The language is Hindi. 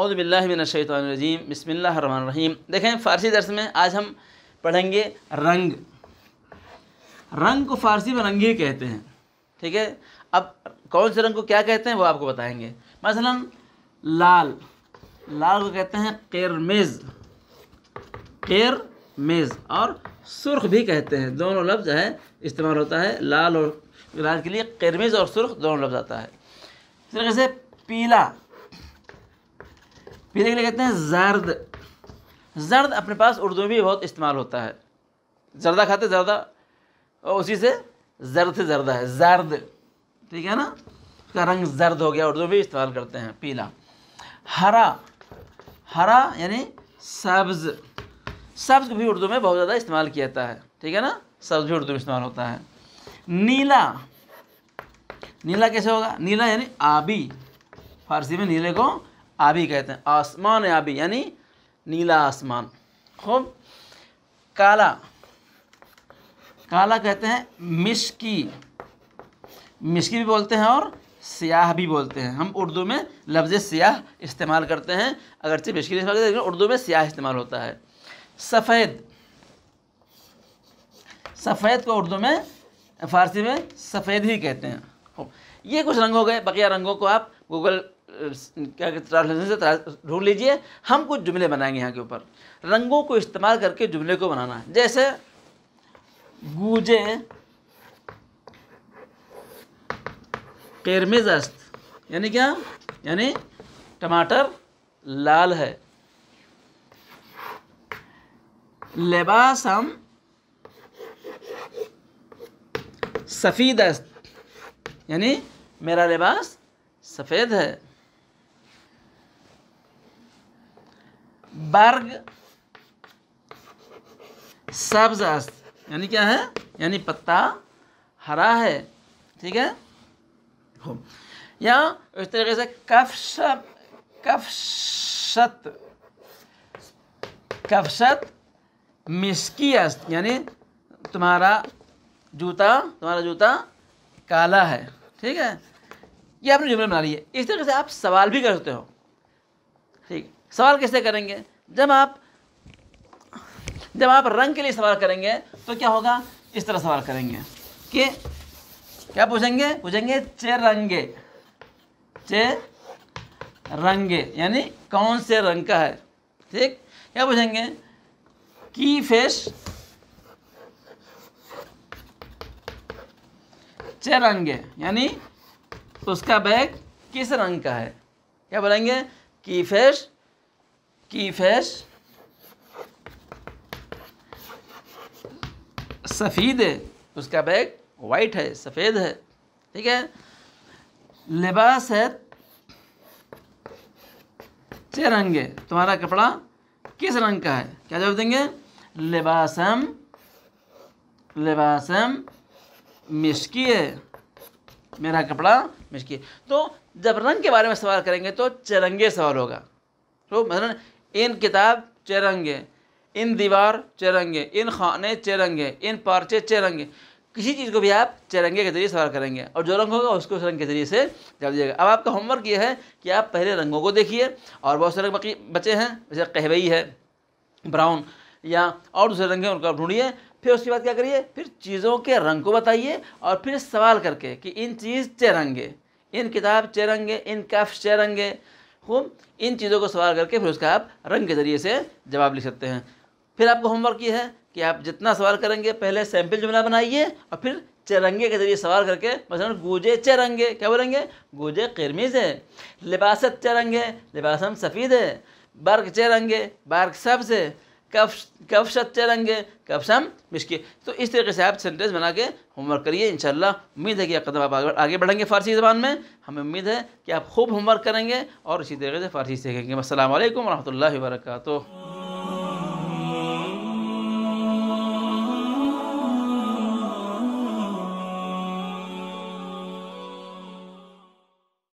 अउज़बिल्लिनशैतरजीम बसमीम देखें फ़ारसी दर्स में आज हम पढ़ेंगे रंग रंग को फ़ारसी में रंगी कहते हैं ठीक है अब कौन से रंग को क्या कहते हैं वो आपको बताएंगे मसलन लाल लाल को कहते हैं केरमेज़ केरमेज़ और सुर्ख भी कहते हैं दोनों लफ्ज़ है इस्तेमाल होता है लाल और लाल के लिए केरमेज़ और सुर्ख दोनों लफ्ज़ आता है इस तरीके से पीला फिर लिए कहते हैं जर्द जर्द अपने पास उर्दू में भी बहुत इस्तेमाल होता है जर्दा खाते जर्दा और उसी से जर्द से जर्दा है जर्द ठीक है ना उसका रंग जर्द हो गया उर्दू में भी इस्तेमाल करते हैं पीला हरा हरा यानी सब्ज़ सब्ज़ भी उर्दू में बहुत ज़्यादा इस्तेमाल किया जाता है ठीक है ना सब्ज़ भी उर्दू में इस्तेमाल होता है नीला नीला कैसे होगा नीला यानी आबी फारसी में नीले को आबी कहते हैं आसमान आबी यानी नीला आसमान खूब काला काला कहते हैं मिशकी मिशकी भी बोलते हैं और सियाह भी बोलते हैं हम उर्दू में लफ्ज़ सियाह इस्तेमाल करते हैं अगर अगरचे मिशकी इस्तेमाल करते हैं उर्दू में सियाह इस्तेमाल होता है सफ़ेद सफ़ेद को उर्दू में फ़ारसी में सफ़ेद ही कहते हैं ये कुछ रंग हो गए बकिया रंगों को आप गूगल क्या ट्रांसलेशन से ढूंढ लीजिए हम कुछ जुमले बनाएंगे यहाँ के ऊपर रंगों को इस्तेमाल करके जुमले को बनाना जैसे गूजे पेरमेज अस्त यानी क्या यानी टमाटर लाल है लेबासम हम सफ़ीद अस्त यानी मेरा लिबास सफ़ेद है बर्ग सब्ज अस्त यानी क्या है यानी पत्ता हरा है ठीक है हो या इस तरीके से कफ कफशत कफशत मिस्की अस्त यानी तुम्हारा जूता तुम्हारा जूता काला है ठीक है ये आपने जुमला बना लिए इस तरीके से आप सवाल भी कर सकते हो ठीक है सवाल कैसे करेंगे जब आप जब आप रंग के लिए सवाल करेंगे तो क्या होगा इस तरह सवाल करेंगे कि क्या पूछेंगे पूछेंगे चे रंगे चे रंगे यानी कौन से रंग का है ठीक क्या पूछेंगे की फेस चे रंगे यानी उसका बैग किस रंग का है क्या बोलेंगे की फेस की इफ सफ़ीद है उसका बैग वाइट है सफ़ेद है ठीक है लिबास है छः रंग है तुम्हारा कपड़ा किस रंग का है क्या जवाब देंगे लिबासम लिबासम मिश्की है मेरा कपड़ा मिश्की है तो जब रंग के बारे में सवाल करेंगे तो चरंगे सवाल होगा तो मतलब इन किताब चरंगे इन दीवार चरंगे इन खाने चरंगे इन पार्चे चरंगे किसी चीज़ को भी आप चरंगे के जरिए सवार करेंगे और जो रंग होगा उसको उस रंग के जरिए से जवाब दीजिएगा अब आपका होमवर्क ये है कि आप पहले रंगों को देखिए और बहुत सारे बाकी बचे हैं जैसे कहवई है ब्राउन या और दूसरे रंग हैं उनका आप ढूंढिए फिर उसके बाद क्या करिए फिर चीज़ों के रंग को बताइए और फिर सवाल करके कि इन चीज़ चरंगे इन किताब चरंगे इन कफ चरंगे खूब इन चीज़ों को सवाल करके फिर उसका आप रंग के ज़रिए से जवाब लिख सकते हैं फिर आपको होमवर्क ये है कि आप जितना सवाल करेंगे पहले सैम्पल जुमला बनाइए और फिर चरंगे के जरिए सवाल करके मसलन गूजे चरंगे क्या बोलेंगे गूजे किरमिज है लिबासत चरंगे लिबासम सफ़ीद है बर्क चरंगे बर्क सब्ज़ है कफ कफ कफ सम मिश्की तो इस तरीके से आप सेंटेंस बना के होमवर्क करिए इन उम्मीद है कि आप कदम आप आगे बढ़ेंगे फ़ारसी ज़बान में हमें उम्मीद है कि आप खूब होमवर्क करेंगे और इसी तरीके से फ़ारसी सीखेंगे असल वरहमल वर्का